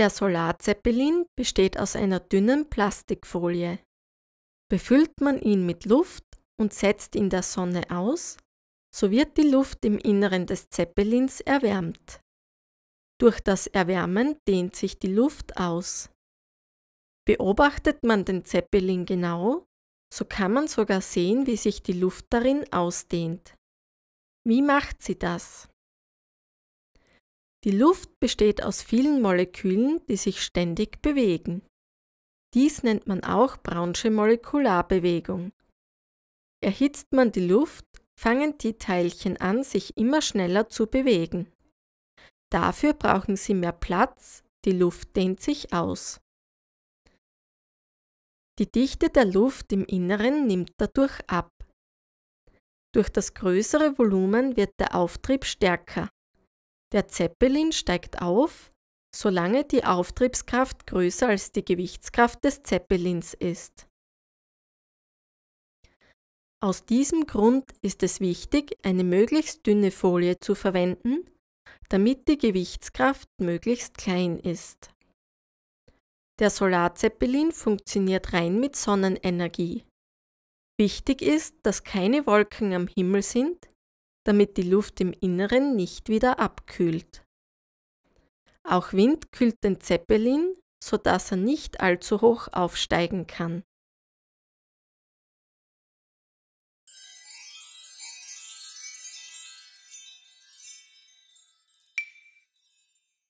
Der Solarzeppelin besteht aus einer dünnen Plastikfolie. Befüllt man ihn mit Luft und setzt ihn der Sonne aus, so wird die Luft im Inneren des Zeppelins erwärmt. Durch das Erwärmen dehnt sich die Luft aus. Beobachtet man den Zeppelin genau, so kann man sogar sehen, wie sich die Luft darin ausdehnt. Wie macht sie das? Die Luft besteht aus vielen Molekülen, die sich ständig bewegen. Dies nennt man auch Brownsche Molekularbewegung. Erhitzt man die Luft, fangen die Teilchen an, sich immer schneller zu bewegen. Dafür brauchen sie mehr Platz, die Luft dehnt sich aus. Die Dichte der Luft im Inneren nimmt dadurch ab. Durch das größere Volumen wird der Auftrieb stärker. Der Zeppelin steigt auf, solange die Auftriebskraft größer als die Gewichtskraft des Zeppelins ist. Aus diesem Grund ist es wichtig, eine möglichst dünne Folie zu verwenden, damit die Gewichtskraft möglichst klein ist. Der Solarzeppelin funktioniert rein mit Sonnenenergie. Wichtig ist, dass keine Wolken am Himmel sind, damit die Luft im Inneren nicht wieder abkühlt. Auch Wind kühlt den Zeppelin, sodass er nicht allzu hoch aufsteigen kann.